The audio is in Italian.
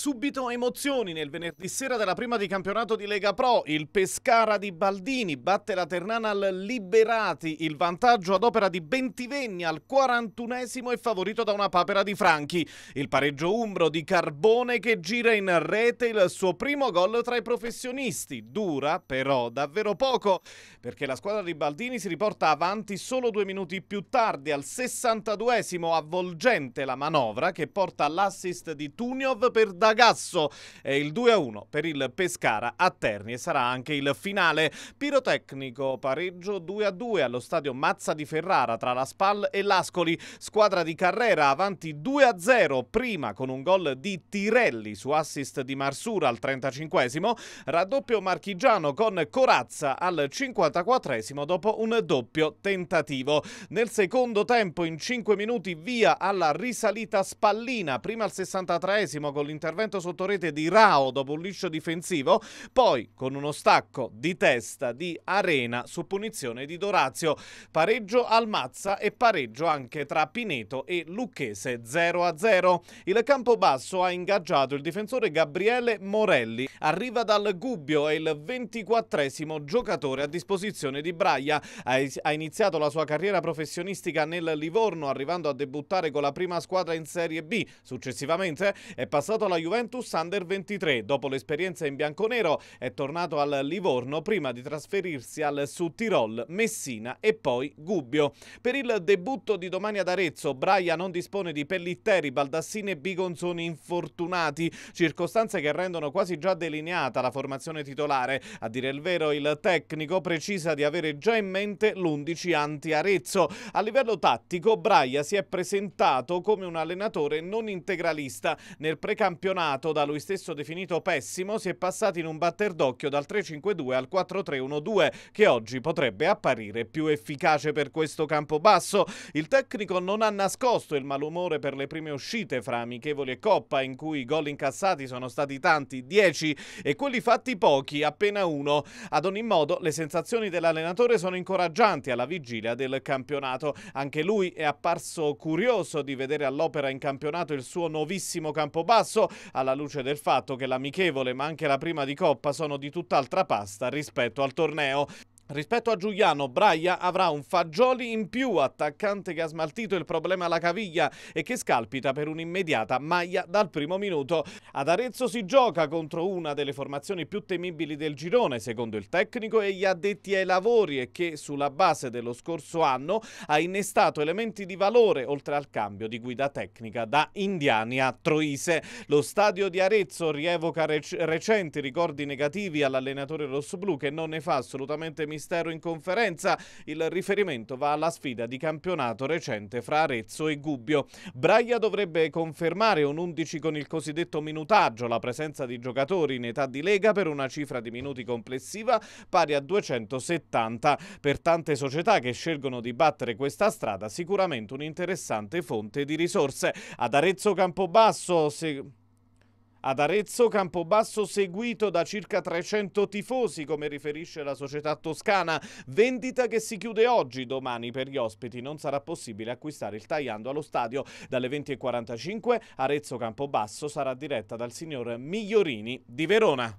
Subito emozioni nel venerdì sera della prima di campionato di Lega Pro. Il Pescara di Baldini batte la Ternana al Liberati. Il vantaggio ad opera di Bentivegna al 41esimo è favorito da una papera di Franchi. Il pareggio umbro di Carbone che gira in rete il suo primo gol tra i professionisti. Dura però davvero poco perché la squadra di Baldini si riporta avanti solo due minuti più tardi al 62esimo avvolgente la manovra che porta all'assist di Tuniov per dare Ragazzo. È il 2-1 per il Pescara a Terni e sarà anche il finale pirotecnico pareggio 2-2 allo stadio Mazza di Ferrara tra la Spal e l'Ascoli. Squadra di Carrera avanti 2-0 prima con un gol di Tirelli su assist di Marsura al 35esimo, raddoppio marchigiano con Corazza al 54esimo dopo un doppio tentativo. Nel secondo tempo in 5 minuti via alla risalita Spallina, prima al 63esimo con l'intervento intervento sotto rete di Rao dopo un liscio difensivo, poi con uno stacco di testa di Arena su punizione di Dorazio. Pareggio al Mazza e pareggio anche tra Pineto e Lucchese 0-0. Il campo basso ha ingaggiato il difensore Gabriele Morelli. Arriva dal Gubbio, è il 24 giocatore a disposizione di Braia. Ha iniziato la sua carriera professionistica nel Livorno, arrivando a debuttare con la prima squadra in Serie B. Successivamente è passato alla Juventus Under 23. Dopo l'esperienza in bianconero è tornato al Livorno prima di trasferirsi al Sud Tirol, Messina e poi Gubbio. Per il debutto di domani ad Arezzo, Braia non dispone di Pellitteri, Baldassini e Bigonzoni infortunati, circostanze che rendono quasi già delineata la formazione titolare. A dire il vero, il tecnico precisa di avere già in mente l'11 anti-Arezzo. A livello tattico, Braia si è presentato come un allenatore non integralista nel precampionato campionato, da lui stesso definito pessimo, si è passati in un batter d'occhio dal 3-5-2 al 4-3-1-2, che oggi potrebbe apparire più efficace per questo campo basso. Il tecnico non ha nascosto il malumore per le prime uscite fra amichevoli e Coppa, in cui i gol incassati sono stati tanti, 10, e quelli fatti pochi, appena uno. Ad ogni modo, le sensazioni dell'allenatore sono incoraggianti alla vigilia del campionato. Anche lui è apparso curioso di vedere all'opera in campionato il suo nuovissimo campobasso, alla luce del fatto che l'amichevole ma anche la prima di Coppa sono di tutt'altra pasta rispetto al torneo. Rispetto a Giuliano, Braia avrà un Fagioli in più, attaccante che ha smaltito il problema alla caviglia e che scalpita per un'immediata maglia dal primo minuto. Ad Arezzo si gioca contro una delle formazioni più temibili del girone, secondo il tecnico e gli addetti ai lavori e che, sulla base dello scorso anno, ha innestato elementi di valore, oltre al cambio di guida tecnica da Indiani a Troise. Lo stadio di Arezzo rievoca rec recenti ricordi negativi all'allenatore rossoblù che non ne fa assolutamente misura Ministero in conferenza. Il riferimento va alla sfida di campionato recente fra Arezzo e Gubbio. Braia dovrebbe confermare un 11 con il cosiddetto minutaggio, la presenza di giocatori in età di Lega per una cifra di minuti complessiva pari a 270. Per tante società che scelgono di battere questa strada sicuramente un'interessante fonte di risorse. Ad Arezzo Campobasso... Se... Ad Arezzo Campobasso seguito da circa 300 tifosi, come riferisce la società toscana, vendita che si chiude oggi, domani per gli ospiti non sarà possibile acquistare il tagliando allo stadio. Dalle 20.45 Arezzo Campobasso sarà diretta dal signor Migliorini di Verona.